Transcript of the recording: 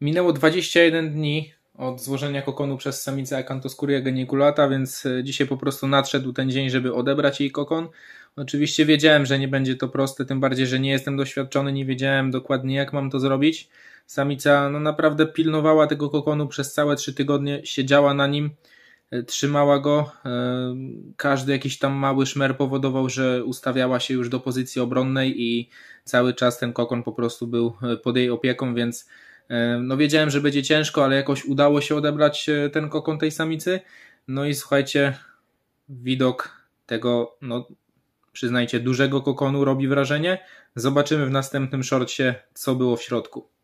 Minęło 21 dni od złożenia kokonu przez samicę Acantoscuria geniculata, więc e, dzisiaj po prostu nadszedł ten dzień, żeby odebrać jej kokon. Oczywiście wiedziałem, że nie będzie to proste, tym bardziej, że nie jestem doświadczony, nie wiedziałem dokładnie jak mam to zrobić. Samica no, naprawdę pilnowała tego kokonu przez całe trzy tygodnie, siedziała na nim, e, trzymała go. E, każdy jakiś tam mały szmer powodował, że ustawiała się już do pozycji obronnej i cały czas ten kokon po prostu był pod jej opieką, więc no wiedziałem, że będzie ciężko, ale jakoś udało się odebrać e, ten kokon tej samicy. No i słuchajcie, widok tego, no przyznajcie, dużego kokonu robi wrażenie. Zobaczymy w następnym szorcie, co było w środku.